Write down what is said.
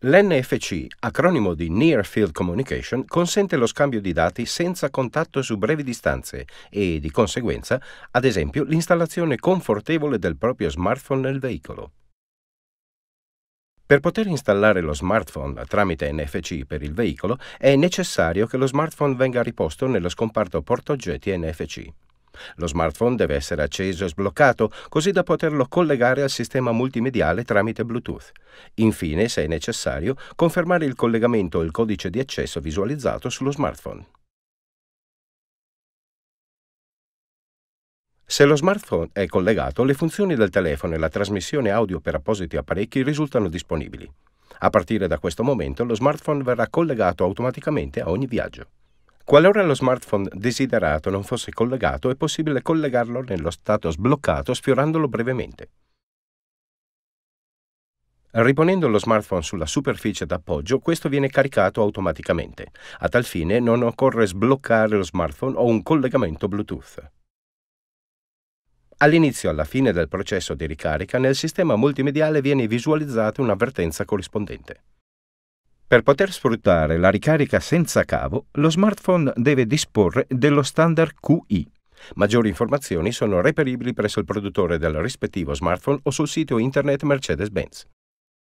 L'NFC, acronimo di Near Field Communication, consente lo scambio di dati senza contatto su brevi distanze e, di conseguenza, ad esempio, l'installazione confortevole del proprio smartphone nel veicolo. Per poter installare lo smartphone tramite NFC per il veicolo è necessario che lo smartphone venga riposto nello scomparto portoggetti NFC. Lo smartphone deve essere acceso e sbloccato così da poterlo collegare al sistema multimediale tramite Bluetooth. Infine, se è necessario, confermare il collegamento o il codice di accesso visualizzato sullo smartphone. Se lo smartphone è collegato, le funzioni del telefono e la trasmissione audio per appositi apparecchi risultano disponibili. A partire da questo momento lo smartphone verrà collegato automaticamente a ogni viaggio. Qualora lo smartphone desiderato non fosse collegato, è possibile collegarlo nello stato sbloccato sfiorandolo brevemente. Riponendo lo smartphone sulla superficie d'appoggio, questo viene caricato automaticamente. A tal fine non occorre sbloccare lo smartphone o un collegamento Bluetooth. All'inizio e alla fine del processo di ricarica, nel sistema multimediale viene visualizzata un'avvertenza corrispondente. Per poter sfruttare la ricarica senza cavo, lo smartphone deve disporre dello standard QI. Maggiori informazioni sono reperibili presso il produttore del rispettivo smartphone o sul sito internet Mercedes-Benz.